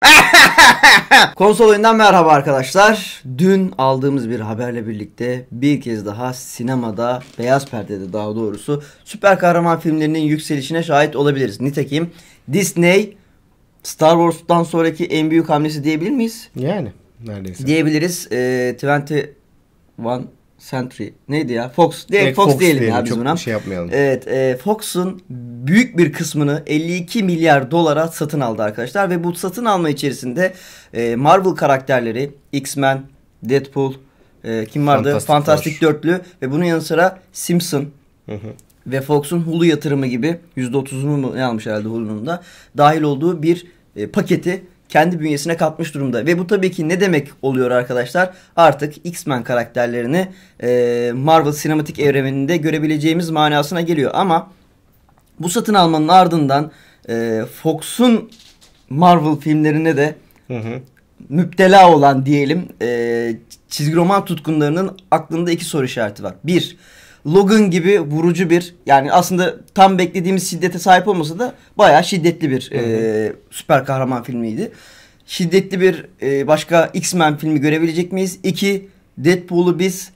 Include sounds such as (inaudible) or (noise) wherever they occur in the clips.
(laughs) Konsol oyundan merhaba arkadaşlar. Dün aldığımız bir haberle birlikte bir kez daha sinemada, beyaz perdede daha doğrusu süper kahraman filmlerinin yükselişine şahit olabiliriz. Nitekim Disney Star Wars'tan sonraki en büyük hamlesi diyebilir miyiz? Yani neredeyse. Diyebiliriz. E, ee, 21 Century neydi ya? Fox değil, Fox, Fox diyelim, ya biz buna. Şey yapmayalım. Evet, e, Fox'un büyük bir kısmını 52 milyar dolara satın aldı arkadaşlar ve bu satın alma içerisinde e, Marvel karakterleri, X-Men, Deadpool, e, kim vardı? Fantastic, Dörtlü ve bunun yanı sıra Simpson. Hı hı. Ve Fox'un Hulu yatırımı gibi %30'unu mu almış herhalde Hulu'nun da dahil olduğu bir e, paketi kendi bünyesine katmış durumda. Ve bu tabii ki ne demek oluyor arkadaşlar? Artık X-Men karakterlerini e, Marvel sinematik evreninde görebileceğimiz manasına geliyor. Ama bu satın almanın ardından e, Fox'un Marvel filmlerine de hı hı. müptela olan diyelim e, çizgi roman tutkunlarının aklında iki soru işareti var. Bir, Logan gibi vurucu bir yani aslında tam beklediğimiz şiddete sahip olmasa da bayağı şiddetli bir E, süper kahraman filmiydi. Şiddetli bir e, başka X-Men filmi görebilecek miyiz? İki Deadpool'u biz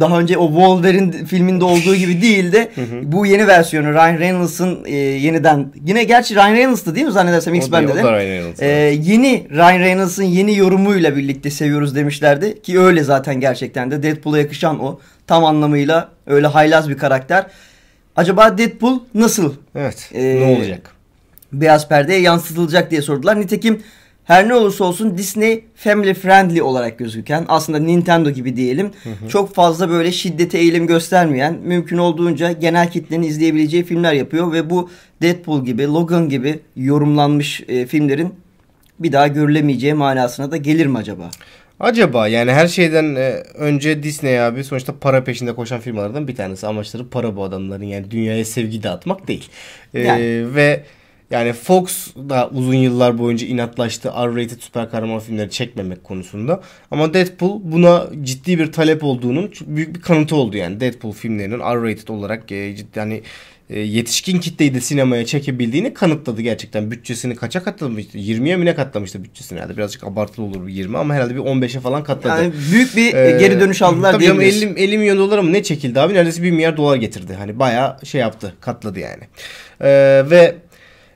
daha önce o Wolverine filminde olduğu gibi değil de bu yeni versiyonu Ryan Reynolds'ın e, yeniden yine gerçi Ryan Reynolds'tı değil mi zannedersem X-Men'de de. E, yeni Ryan Reynolds'ın yeni yorumuyla birlikte seviyoruz demişlerdi ki öyle zaten gerçekten de Deadpool'a yakışan o tam anlamıyla öyle haylaz bir karakter. Acaba Deadpool nasıl? Evet. E, ne olacak? Beyaz perdeye yansıtılacak diye sordular. Nitekim her ne olursa olsun Disney family friendly olarak gözüken aslında Nintendo gibi diyelim hı hı. çok fazla böyle şiddete eğilim göstermeyen mümkün olduğunca genel kitlenin izleyebileceği filmler yapıyor ve bu Deadpool gibi Logan gibi yorumlanmış e, filmlerin bir daha görülemeyeceği manasına da gelir mi acaba? Acaba yani her şeyden e, önce Disney abi sonuçta para peşinde koşan firmalardan bir tanesi. Amaçları para bu adamların yani dünyaya sevgi dağıtmak değil. E, yani. Ee, ve yani Fox da uzun yıllar boyunca inatlaştı R-rated süper kahraman filmleri çekmemek konusunda. Ama Deadpool buna ciddi bir talep olduğunun büyük bir kanıtı oldu yani. Deadpool filmlerinin R-rated olarak e, ciddi hani e, yetişkin kitleyi de sinemaya çekebildiğini kanıtladı gerçekten. Bütçesini kaça katlamıştı? 20'ye mi ne katlamıştı bütçesini? Yani birazcık abartılı olur 20 ama herhalde bir 15'e falan katladı. Yani büyük bir ee, geri dönüş aldılar tabii canım, 50, 50 milyon dolar mı ne çekildi abi? Neredeyse 1 milyar dolar getirdi. Hani bayağı şey yaptı, katladı yani. Ee, ve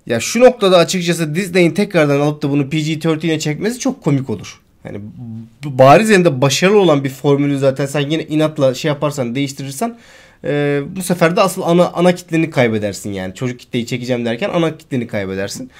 ya şu noktada açıkçası Disney'in tekrardan alıp da bunu PG-13'e çekmesi çok komik olur. Yani barizen de başarılı olan bir formülü zaten sen yine inatla şey yaparsan değiştirirsen e, bu sefer de asıl ana ana kitleni kaybedersin yani. Çocuk kitleyi çekeceğim derken ana kitleni kaybedersin.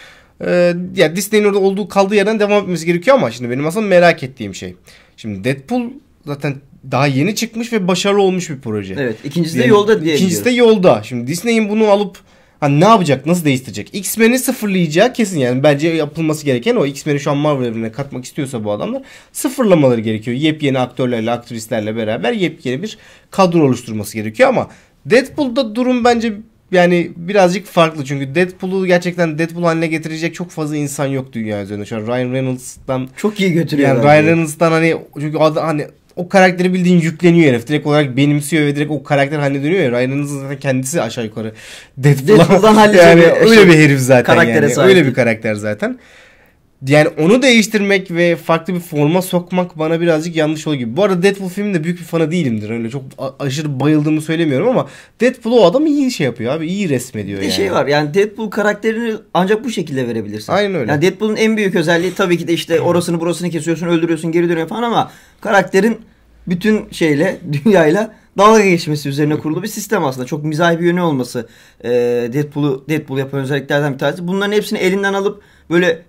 E, ya yani Disney'in orada olduğu kaldığı yerden devam etmemiz gerekiyor ama şimdi benim aslında merak ettiğim şey. Şimdi Deadpool zaten daha yeni çıkmış ve başarılı olmuş bir proje. Evet, ikincisi yani, de yolda diye. İkincisi de yolda. Şimdi Disney'in bunu alıp Hani ne yapacak? Nasıl değiştirecek? X-Men'i sıfırlayacağı kesin yani. Bence yapılması gereken o. X-Men'i şu an Marvel evrenine katmak istiyorsa bu adamlar sıfırlamaları gerekiyor. Yepyeni aktörlerle, aktrislerle beraber yepyeni bir kadro oluşturması gerekiyor ama Deadpool'da durum bence yani birazcık farklı çünkü Deadpool'u gerçekten Deadpool haline getirecek çok fazla insan yok dünya üzerinde. Şu an Ryan Reynolds'tan çok iyi götürüyor. Yani Ryan Reynolds'tan hani çünkü adı hani o karakteri bildiğin yükleniyor herif. Direkt olarak benimsiyor ve direkt o karakter haline dönüyor ya. Ryan zaten kendisi aşağı yukarı Deadpool'dan, Deadpool'dan (laughs) yani öyle şey, bir herif zaten yani. Sahip. Öyle bir karakter zaten. Yani onu değiştirmek ve farklı bir forma sokmak bana birazcık yanlış oluyor gibi. Bu arada Deadpool filminin de büyük bir fanı değilimdir. Öyle çok aşırı bayıldığımı söylemiyorum ama Deadpool o adam iyi şey yapıyor abi. İyi resmediyor bir yani. Bir şey var yani Deadpool karakterini ancak bu şekilde verebilirsin. Aynen öyle. Yani Deadpool'un en büyük özelliği tabii ki de işte orasını burasını kesiyorsun öldürüyorsun geri dönüyor falan ama karakterin bütün şeyle (laughs) dünyayla dalga geçmesi üzerine kurulu bir sistem aslında. Çok mizahi bir yönü olması e, Deadpool'u Deadpool yapan özelliklerden bir tanesi. Bunların hepsini elinden alıp böyle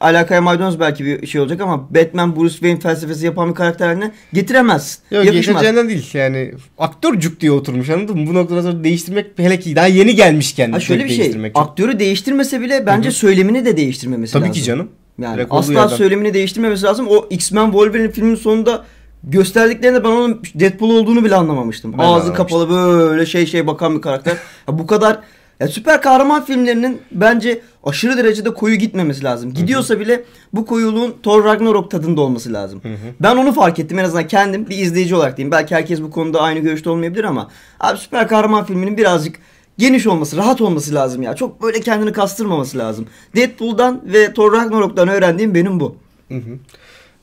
alakaya maydanoz belki bir şey olacak ama Batman Bruce Wayne felsefesi yapan bir karakter haline getiremez. Yok getireceğinden değil yani aktörcük diye oturmuş anladın mı? Bu noktada sonra değiştirmek hele ki daha yeni gelmiş ha, şöyle bir şey çok. aktörü değiştirmese bile bence Hı-hı. söylemini de değiştirmemesi Tabii lazım. Tabii ki canım. Yani Direkt asla söylemini değiştirmemesi lazım. O X-Men Wolverine filmin sonunda gösterdiklerinde ben onun Deadpool olduğunu bile anlamamıştım. Ben Ağzı kapalı böyle şey şey bakan bir karakter. ya bu kadar ya süper kahraman filmlerinin bence aşırı derecede koyu gitmemesi lazım. Gidiyorsa Hı-hı. bile bu koyuluğun Thor Ragnarok tadında olması lazım. Hı-hı. Ben onu fark ettim en azından kendim bir izleyici olarak diyeyim. Belki herkes bu konuda aynı görüşte olmayabilir ama abi süper kahraman filminin birazcık geniş olması, rahat olması lazım ya. Çok böyle kendini kastırmaması lazım. Deadpool'dan ve Thor Ragnarok'tan öğrendiğim benim bu. Hı hı.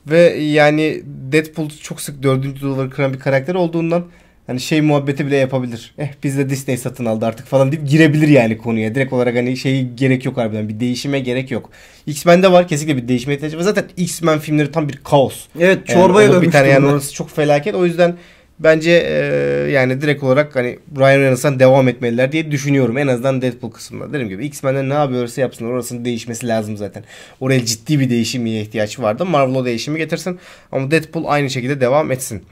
Ve yani Deadpool çok sık dördüncü duvarı kıran bir karakter olduğundan hani şey muhabbeti bile yapabilir. Eh biz de Disney satın aldı artık falan deyip girebilir yani konuya. Direkt olarak hani şeyi gerek yok harbiden. Bir değişime gerek yok. X-Men'de var kesinlikle bir değişime ihtiyacı var. Zaten X-Men filmleri tam bir kaos. Evet çorbaya yani dönmüş. Bir tane yani orası çok felaket. O yüzden Bence e, yani direkt olarak hani Ryan Reynolds'tan devam etmeliler diye düşünüyorum. En azından Deadpool kısmında. Dediğim gibi X-Men'den ne yapıyorsa yapsın. Orasının değişmesi lazım zaten. Oraya ciddi bir değişimliğe ihtiyaç vardı. Marvel o değişimi getirsin. Ama Deadpool aynı şekilde devam etsin.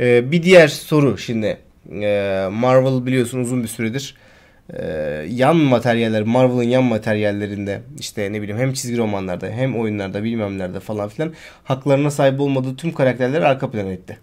E, bir diğer soru şimdi. E, Marvel biliyorsun uzun bir süredir e, yan materyaller, Marvel'ın yan materyallerinde işte ne bileyim hem çizgi romanlarda hem oyunlarda bilmem nerede falan filan haklarına sahip olmadığı tüm karakterleri arka plana etti.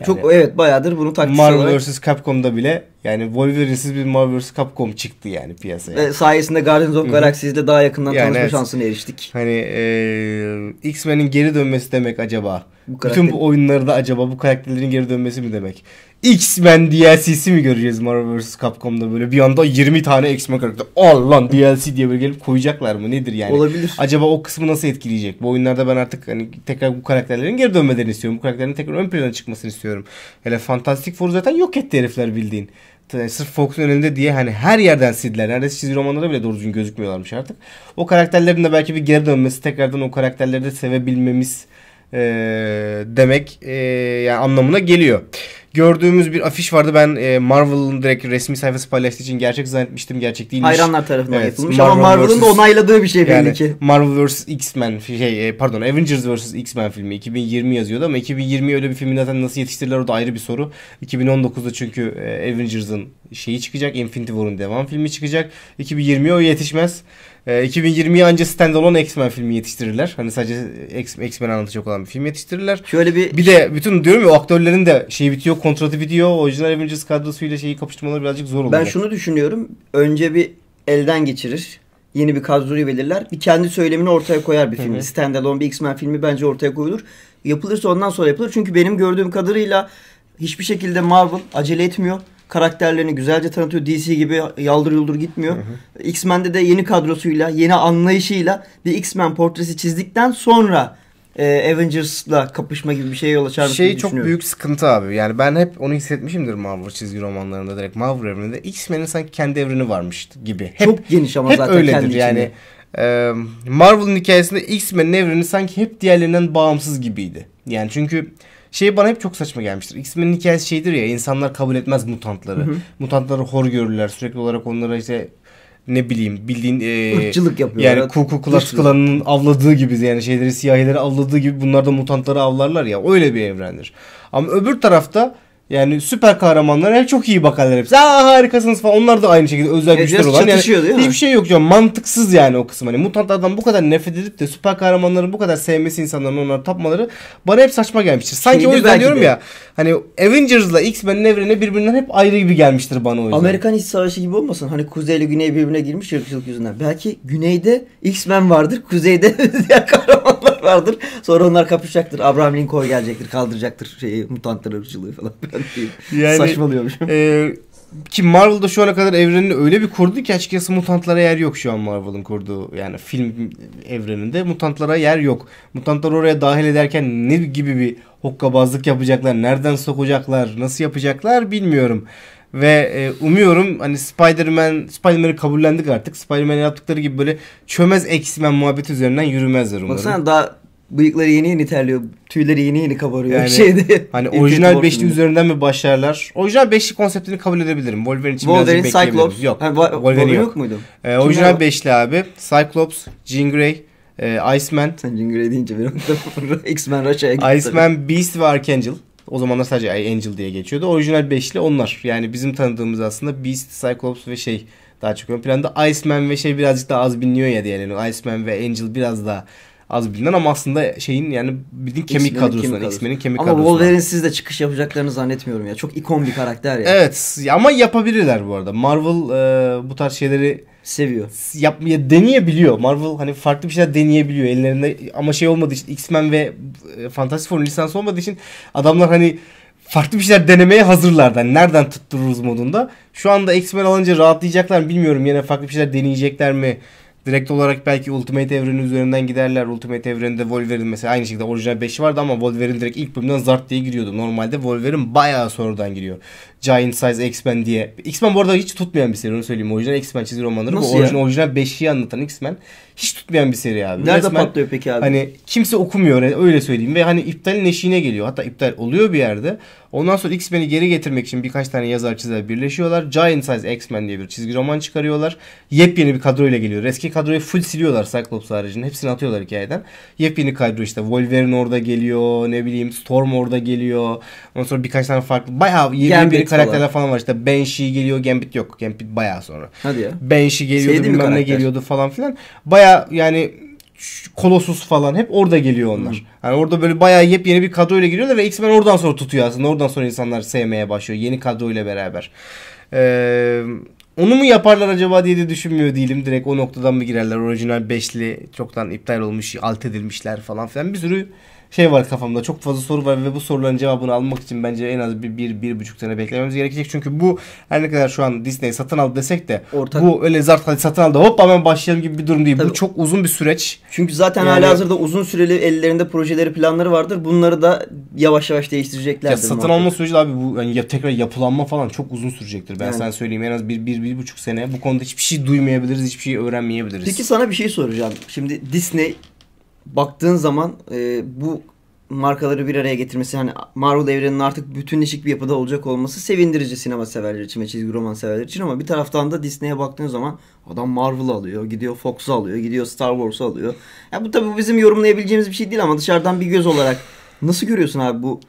Yani Çok evet bayağıdır bunu taktiksel Marvel olarak... vs. Capcom'da bile yani Wolverine'siz bir Marvel vs. Capcom çıktı yani piyasaya. Ve sayesinde Guardians of Galaxy ile daha yakından yani tanışma evet. şansına eriştik. Hani e, X-Men'in geri dönmesi demek acaba? Bu Bütün bu oyunları da acaba bu karakterlerin geri dönmesi mi demek? X-Men DLC'si mi göreceğiz Marvel vs. Capcom'da böyle bir anda 20 tane X-Men karakter. Al lan DLC diye böyle gelip koyacaklar mı? Nedir yani? Olabilir. Acaba o kısmı nasıl etkileyecek? Bu oyunlarda ben artık hani tekrar bu karakterlerin geri dönmelerini istiyorum. Bu karakterlerin tekrar ön plana çıkmasını istiyorum. Hele Fantastic Four zaten yok etti herifler bildiğin. Yani sırf Fox'un önünde diye hani her yerden sildiler. Neredeyse çizgi romanlarda bile doğru düzgün gözükmüyorlarmış artık. O karakterlerin de belki bir geri dönmesi tekrardan o karakterleri de sevebilmemiz e, demek e, yani anlamına geliyor. Gördüğümüz bir afiş vardı. Ben e, Marvel'ın direkt resmi sayfası paylaştığı için gerçek zannetmiştim. Gerçek değilmiş. Hayranlar tarafından evet, yapılmış Marvel ama Marvel'ın da onayladığı bir şey yani, ki. Marvel vs. X-Men şey e, pardon Avengers vs. X-Men filmi 2020 yazıyordu ama 2020 öyle bir filmi zaten nasıl yetiştirirler o da ayrı bir soru. 2019'da çünkü e, Avengers'ın şeyi çıkacak. Infinity War'un devam filmi çıkacak. 2020'ye o yetişmez. E, ee, 2020'ye anca standalone X-Men filmi yetiştirirler. Hani sadece X-Men anlatacak olan bir film yetiştirirler. Şöyle bir bir de şey- bütün diyorum ya aktörlerin de şeyi bitiyor, kontratı bitiyor. Orijinal Avengers kadrosuyla şeyi kapıştırmaları birazcık zor oluyor. Ben şunu düşünüyorum. Önce bir elden geçirir. Yeni bir kadroyu belirler. Bir kendi söylemini ortaya koyar bir film. Standalone bir X-Men filmi bence ortaya koyulur. Yapılırsa ondan sonra yapılır. Çünkü benim gördüğüm kadarıyla hiçbir şekilde Marvel acele etmiyor karakterlerini güzelce tanıtıyor. DC gibi yaldır yuldur gitmiyor. X-Men'de de yeni kadrosuyla, yeni anlayışıyla bir X-Men portresi çizdikten sonra e, Avengers'la kapışma gibi bir şey yol açar Şey çok büyük sıkıntı abi. Yani ben hep onu hissetmişimdir Marvel çizgi romanlarında direkt Marvel evreninde X-Men'in sanki kendi evreni varmış gibi. Hep, çok geniş ama hep zaten öyledir kendi yani. Içinde. Ee, Marvel'ın hikayesinde X-Men'in evreni sanki hep diğerlerinden bağımsız gibiydi. Yani çünkü şey bana hep çok saçma gelmiştir. X-Men'in hikayesi şeydir ya insanlar kabul etmez mutantları. Hı hı. Mutantları hor görürler. Sürekli olarak onlara işte ne bileyim bildiğin e, ırkçılık yapıyorlar. Yani kuku kulaç Klan'ın avladığı gibi yani şeyleri siyahileri avladığı gibi bunlar da mutantları avlarlar ya. Öyle bir evrendir. Ama öbür tarafta yani süper kahramanlar yani çok iyi bakarlar hepsi. Aa harikasınız falan. Onlar da aynı şekilde özel Ecaz güçleri olan. Yani değil mi? Hiçbir şey yok canım. Mantıksız yani o kısım. Hani mutantlardan bu kadar nefret edip de süper kahramanların bu kadar sevmesi insanların onları tapmaları bana hep saçma gelmiştir. Sanki Şimdi o yüzden diyorum de. ya. Hani Avengers'la X-Men'in evreni birbirinden hep ayrı gibi gelmiştir bana o yüzden. Amerikan İç Savaşı gibi olmasın. Hani kuzeyle güney birbirine girmiş ırkçılık yüzünden. Belki güneyde X-Men vardır. Kuzeyde (laughs) diğer kahraman vardır. Sonra onlar kapışacaktır. Abraham Lincoln gelecektir. Kaldıracaktır şeyi mutantlar ırkçılığı falan. (laughs) yani, Saçmalıyormuşum. E, ki Marvel'da şu ana kadar evrenini öyle bir kurdu ki açıkçası mutantlara yer yok şu an Marvel'ın kurduğu yani film evreninde mutantlara yer yok. Mutantları oraya dahil ederken ne gibi bir hokkabazlık yapacaklar, nereden sokacaklar, nasıl yapacaklar bilmiyorum. Ve e, umuyorum hani Spider-Man, Spider-Man'i kabullendik artık. Spider-Man'in yaptıkları gibi böyle çömez X-Men muhabbet üzerinden yürümezler umarım. sen daha Bıyıkları yeni yeni terliyor. Tüyleri yeni yeni kabarıyor. Yani, (laughs) şeyde. Hani orijinal beşli üzerinden mi başlarlar? Orijinal beşli konseptini kabul edebilirim. Wolverine için Wolverine, birazcık Cyclops. Yok. Ha, Wolverine, Wolverine yok. yok muydu? Ee, orijinal beşli abi. Cyclops, Jean Grey, e, Iceman. Sen Jean Grey deyince benim de (laughs) X-Men Rush'a gitti. Iceman, tabii. Beast ve Archangel. O zamanlar sadece Angel diye geçiyordu. Orijinal beşli onlar. Yani bizim tanıdığımız aslında Beast, Cyclops ve şey daha çok ön planda. Iceman ve şey birazcık daha az biliniyor ya diyelim. Iceman ve Angel biraz daha az bilinen ama aslında şeyin yani bildiğin kemik kadrosundan, X-Men'in kemik ama kadrosundan. Ama Wolverine'siz de çıkış yapacaklarını zannetmiyorum ya. Çok ikon bir karakter ya. evet ama yapabilirler bu arada. Marvel e, bu tarz şeyleri seviyor. Yapmaya deneyebiliyor. Marvel hani farklı bir şeyler deneyebiliyor ellerinde ama şey olmadığı için X-Men ve e, Fantastic Four'un lisansı olmadığı için adamlar hani farklı bir şeyler denemeye hazırlar. Yani nereden tuttururuz modunda. Şu anda X-Men alınca rahatlayacaklar mı bilmiyorum. Yine farklı bir şeyler deneyecekler mi? direkt olarak belki Ultimate evreni üzerinden giderler. Ultimate evreninde Wolverine mesela aynı şekilde orijinal 5 vardı ama Wolverine direkt ilk bölümden zart diye giriyordu. Normalde Wolverine bayağı sonradan giriyor. Giant Size X-Men diye. X-Men bu arada hiç tutmayan bir seri onu söyleyeyim. Orijinal X-Men çizgi romanları. Nasıl bu orijinal, ya? orijinal 5'i anlatan X-Men hiç tutmayan bir seri abi. Nerede Resmen, patlıyor peki abi? Hani kimse okumuyor e, öyle söyleyeyim ve hani iptalin eşiğine geliyor. Hatta iptal oluyor bir yerde. Ondan sonra X-Men'i geri getirmek için birkaç tane yazar çizer birleşiyorlar. Giant Size X-Men diye bir çizgi roman çıkarıyorlar. Yepyeni bir kadroyla geliyor. Eski kadroyu full siliyorlar Cyclops haricinde. Hepsini atıyorlar hikayeden. Yepyeni kadro işte Wolverine orada geliyor. Ne bileyim Storm orada geliyor. Ondan sonra birkaç tane farklı bayağı yeni Gambit bir karakterler falan. falan var. İşte Banshee geliyor. Gambit yok. Gambit bayağı sonra. Hadi ya. Banshee geliyordu. Sevdi bilmem ne geliyordu falan filan. Bayağı baya yani Kolosus falan hep orada geliyor onlar. Hı. Yani orada böyle bayağı yepyeni bir kadroyla giriyorlar ve X-Men oradan sonra tutuyor aslında. Oradan sonra insanlar sevmeye başlıyor yeni kadroyla beraber. Ee, onu mu yaparlar acaba diye de düşünmüyor değilim. Direkt o noktadan mı girerler? Orijinal beşli çoktan iptal olmuş, alt edilmişler falan filan. Bir sürü şey var kafamda. Çok fazla soru var ve bu soruların cevabını almak için bence en az bir, bir, bir buçuk sene beklememiz gerekecek. Çünkü bu her ne kadar şu an Disney satın aldı desek de Ortak. bu öyle zart hadi satın aldı hop hemen başlayalım gibi bir durum değil. Tabii. Bu çok uzun bir süreç. Çünkü zaten yani, hala hazırda uzun süreli ellerinde projeleri planları vardır. Bunları da yavaş yavaş değiştireceklerdir. Ya satın alma süreci abi bu yani ya, tekrar yapılanma falan çok uzun sürecektir. Ben yani. sana söyleyeyim en az bir, bir, bir buçuk sene bu konuda hiçbir şey duymayabiliriz, hiçbir şey öğrenmeyebiliriz. Peki sana bir şey soracağım. Şimdi Disney baktığın zaman e, bu markaları bir araya getirmesi hani Marvel evreninin artık bütünleşik bir yapıda olacak olması sevindirici sinema severler için ve çizgi roman severler için ama bir taraftan da Disney'e baktığın zaman adam Marvel alıyor, gidiyor Fox'u alıyor, gidiyor Star Wars'u alıyor. Ya bu tabii bizim yorumlayabileceğimiz bir şey değil ama dışarıdan bir göz olarak nasıl görüyorsun abi bu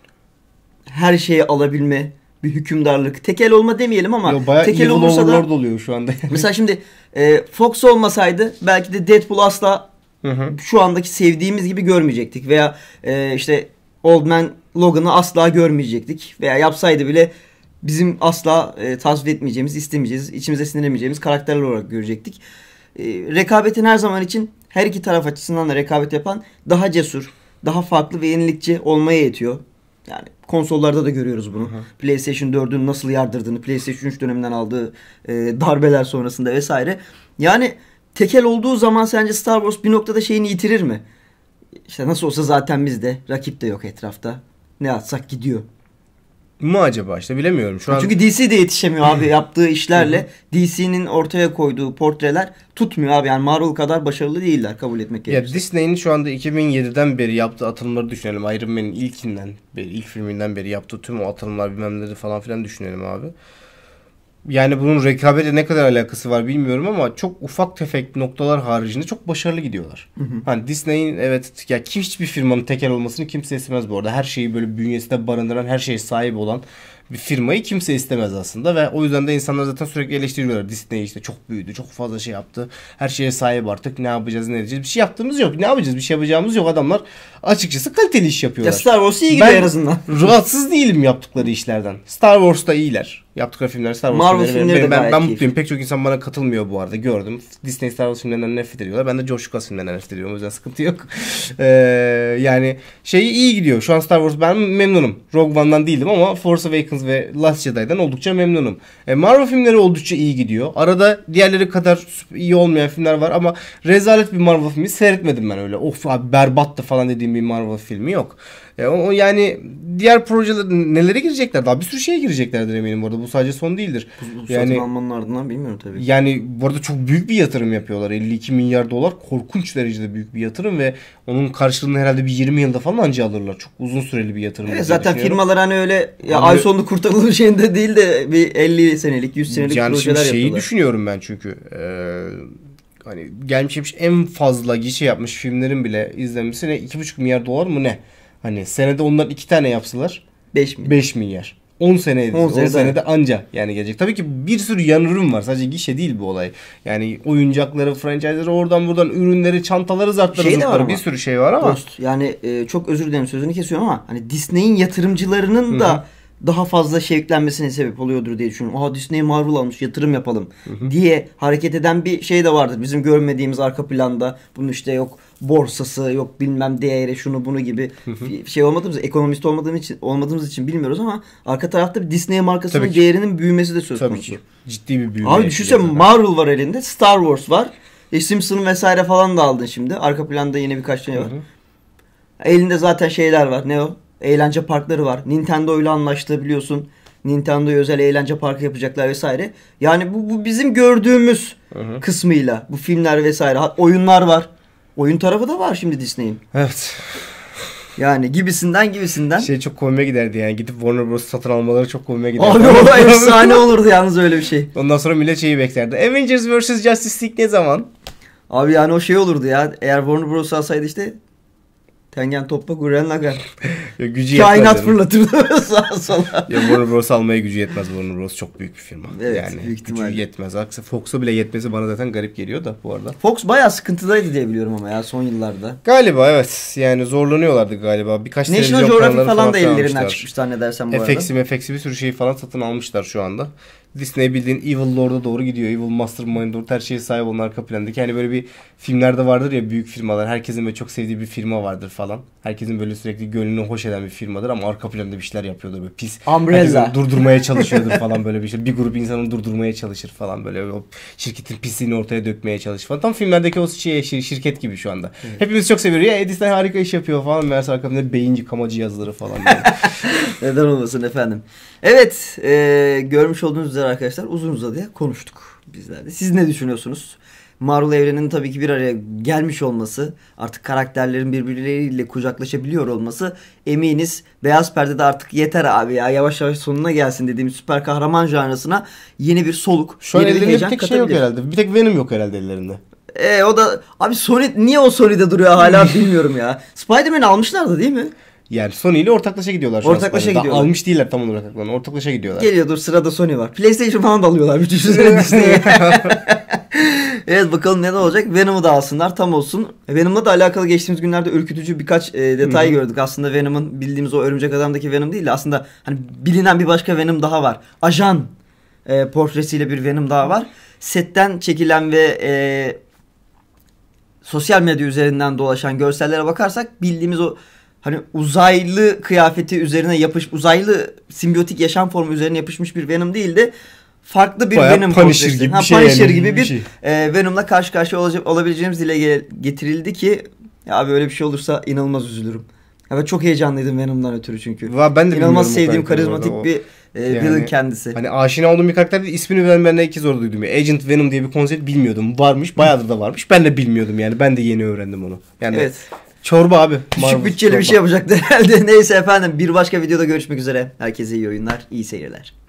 her şeyi alabilme bir hükümdarlık. Tekel olma demeyelim ama Yo, tekel olursa da oluyor şu anda. Yani. Mesela şimdi e, Fox olmasaydı belki de Deadpool asla Hı Şu andaki sevdiğimiz gibi görmeyecektik veya e, işte Old Man Logan'ı asla görmeyecektik veya yapsaydı bile bizim asla e, tasvip etmeyeceğimiz, istemeyeceğiz, içimize sinirlemeyeceğimiz karakterler olarak görecektik. E, rekabetin her zaman için her iki taraf açısından da rekabet yapan daha cesur, daha farklı ve yenilikçi olmaya yetiyor. Yani konsollarda da görüyoruz bunu. Hı. PlayStation 4'ün nasıl yardırdığını, PlayStation 3 döneminden aldığı e, darbeler sonrasında vesaire. Yani tekel olduğu zaman sence Star Wars bir noktada şeyini yitirir mi? İşte nasıl olsa zaten bizde. Rakip de yok etrafta. Ne atsak gidiyor. Mu acaba işte bilemiyorum. Şu Çünkü an... DC de yetişemiyor abi hmm. yaptığı işlerle. DC'nin ortaya koyduğu portreler tutmuyor abi. Yani Marvel kadar başarılı değiller kabul etmek gerekirse. Ya Disney'in şu anda 2007'den beri yaptığı atılımları düşünelim. Iron Man'in ilkinden ilk filminden beri yaptığı tüm o atılımlar bilmem falan filan düşünelim abi. Yani bunun rekabete ne kadar alakası var bilmiyorum ama çok ufak tefek noktalar haricinde çok başarılı gidiyorlar. Hı hı. Hani Disney'in evet ya hiçbir firmanın tekel olmasını kimse istemez bu arada. Her şeyi böyle bünyesinde barındıran, her şeye sahip olan bir firmayı kimse istemez aslında ve o yüzden de insanlar zaten sürekli eleştiriyorlar. Disney işte çok büyüdü, çok fazla şey yaptı. Her şeye sahip artık. Ne yapacağız, ne edeceğiz? Bir şey yaptığımız yok. Ne yapacağız? Bir şey yapacağımız yok. Adamlar açıkçası kaliteli iş yapıyorlar. Ya Star Wars iyi gidiyor en azından. (laughs) rahatsız değilim yaptıkları işlerden. Star Wars da iyiler. Yaptıkları filmler Star Wars Marvel filmleri, filmleri ben, ben, ben mutluyum. Pek çok insan bana katılmıyor bu arada. Gördüm. Disney Star Wars filmlerinden nefret ediyorlar. Ben de George Lucas filmlerinden nefret ediyorum. O yüzden sıkıntı yok. (laughs) ee, yani şey iyi gidiyor. Şu an Star Wars ben memnunum. Rogue One'dan değildim ama Force Awakens Guardians ve Last Jedi'den oldukça memnunum. E, Marvel filmleri oldukça iyi gidiyor. Arada diğerleri kadar iyi olmayan filmler var ama rezalet bir Marvel filmi seyretmedim ben öyle. Of abi berbattı falan dediğim bir Marvel filmi yok. E, o yani diğer projeler nelere girecekler? Daha bir sürü şeye gireceklerdir eminim burada. Bu sadece son değildir. Bu, bu yani, satın almanın ardından bilmiyorum tabii. Yani burada çok büyük bir yatırım yapıyorlar. 52 milyar dolar korkunç derecede büyük bir yatırım ve onun karşılığını herhalde bir 20 yılda falan anca alırlar. Çok uzun süreli bir yatırım. Evet, zaten firmalar hani öyle ya Abi, ay sonunda kurtarılır şeyinde değil de bir 50 senelik 100 senelik yani projeler yapıyorlar. şeyi düşünüyorum ben çünkü. Ee, hani gelmiş geçmiş en fazla gişe yapmış filmlerin bile izlenmesine 2,5 milyar dolar mı ne? Hani senede onlar iki tane yapsalar 5 milyar. 5 milyar. 10 sene 10 senede, 10 senede anca yani gelecek. Tabii ki bir sürü yan ürün var. Sadece gişe değil bu olay. Yani oyuncakları, franchise'ları oradan buradan ürünleri, çantaları, zartları, şey zırtları bir sürü şey var ama. Dost, yani e, çok özür dilerim sözünü kesiyorum ama hani Disney'in yatırımcılarının Hı-hı. da daha fazla şevklenmesine sebep oluyordur diye düşünüyorum. Aa Disney Marvel almış yatırım yapalım hı hı. diye hareket eden bir şey de vardır. Bizim görmediğimiz arka planda bunun işte yok borsası yok bilmem değeri şunu bunu gibi hı hı. şey olmadığımız ekonomist olmadığımız için olmadığımız için bilmiyoruz ama arka tarafta bir Disney markasının Tabii değerinin büyümesi de söz Tabii konusu. Ki. Ciddi bir büyüme. Abi düşünsene Marvel var elinde, Star Wars var. E, Simpson vesaire falan da aldın şimdi. Arka planda yine birkaç tane şey var. Elinde zaten şeyler var. Ne o? Eğlence parkları var. Nintendo ile anlaştı biliyorsun. Nintendo'ya özel eğlence parkı yapacaklar vesaire. Yani bu, bu bizim gördüğümüz Hı-hı. kısmıyla bu filmler vesaire oyunlar var. Oyun tarafı da var şimdi Disney'in. Evet. Yani gibisinden gibisinden. Şey çok komik giderdi yani gidip Warner Bros satın almaları çok komik giderdi. Abi o (laughs) efsane olurdu yalnız öyle bir şey. Ondan sonra millet şeyi beklerdi. Avengers vs Justice League ne zaman? Abi yani o şey olurdu ya. Eğer Warner Bros alsaydı işte Tengen Toppa Guren Lagar. (laughs) gücü yetmez. Kainat fırlatır fırlatırdı (laughs) sağa sola. Ya Warner Bros. almaya gücü yetmez. Warner Bros. çok büyük bir firma. Evet yani, büyük ihtimalle. yetmez. Aksi Fox'a bile yetmesi bana zaten garip geliyor da bu arada. Fox bayağı sıkıntıdaydı diye biliyorum ama ya son yıllarda. Galiba evet. Yani zorlanıyorlardı galiba. Birkaç National Geographic falan, falan da ellerinden almışlar. çıkmış zannedersem bu FX'i, arada. FX'i bir sürü şeyi falan satın almışlar şu anda. Disney bildiğin Evil Lord'a doğru gidiyor. Evil Mastermind Lord her şeye sahip olan arka plandaki. Hani böyle bir filmlerde vardır ya büyük firmalar. Herkesin böyle çok sevdiği bir firma vardır falan. Herkesin böyle sürekli gönlünü hoş eden bir firmadır ama arka planda bir şeyler yapıyordur böyle pis. Umbrella. durdurmaya çalışıyordur falan böyle bir şey. Bir grup insanı durdurmaya çalışır falan böyle. O şirketin pisliğini ortaya dökmeye çalışır falan. Tam filmlerdeki o şey, şirket gibi şu anda. Evet. Hepimiz çok seviyoruz. Ya Disney harika iş yapıyor falan. Meğerse arka planda beyin yıkama cihazları falan. (laughs) Neden olmasın efendim. Evet. E, görmüş olduğunuz güzel arkadaşlar uzun uzadıya konuştuk bizler de. Siz ne düşünüyorsunuz? Marvel evreninin tabii ki bir araya gelmiş olması, artık karakterlerin birbirleriyle kucaklaşabiliyor olması eminiz beyaz perdede artık yeter abi ya yavaş yavaş sonuna gelsin dediğim süper kahraman janrasına yeni bir soluk, Şu an yeni bir ellerinde bir heyecan tek şey yok herhalde. Bir tek Venom yok herhalde ellerinde. E, o da abi Sony niye o Sony'de duruyor hala (laughs) bilmiyorum ya. Spider-Man'i almışlardı değil mi? Yani Sony ile ortaklaşa gidiyorlar. Ortaklaşa gidiyorlar. Daha almış değiller tam olarak aklarını. Ortaklaşa gidiyorlar. Geliyor Geliyordur sırada Sony var. PlayStation falan da alıyorlar. Bir düşünsene (laughs) Disney'e. (laughs) evet bakalım ne olacak. Venom'u da alsınlar tam olsun. E, Venom'la da alakalı geçtiğimiz günlerde ürkütücü birkaç e, detay hmm. gördük. Aslında Venom'un bildiğimiz o örümcek adamdaki Venom değil de aslında hani bilinen bir başka Venom daha var. Ajan e, portresiyle bir Venom daha var. Setten çekilen ve e, sosyal medya üzerinden dolaşan görsellere bakarsak bildiğimiz o hani uzaylı kıyafeti üzerine yapış uzaylı simbiyotik yaşam formu üzerine yapışmış bir Venom değil de farklı bir Bayağı Venom Punisher gibi ha, şey Punisher yani, gibi bir, bir şey. e, Venom'la karşı karşıya olacak, olabileceğimiz dile getirildi ki ya böyle bir şey olursa inanılmaz üzülürüm. Ya ben çok heyecanlıydım Venom'dan ötürü çünkü. Va, ben de inanılmaz sevdiğim karizmatik bir e, yani, villain kendisi. Hani aşina olduğum bir karakter ismini ben, ben de iki zor duydum. Agent Venom diye bir konsept bilmiyordum. Varmış. Bayağıdır da varmış. Ben de bilmiyordum yani. Ben de yeni öğrendim onu. Yani evet. Çorba abi. Küçük bütçeli çorba. bir şey yapacaktı herhalde. (laughs) Neyse efendim bir başka videoda görüşmek üzere. Herkese iyi oyunlar, iyi seyirler.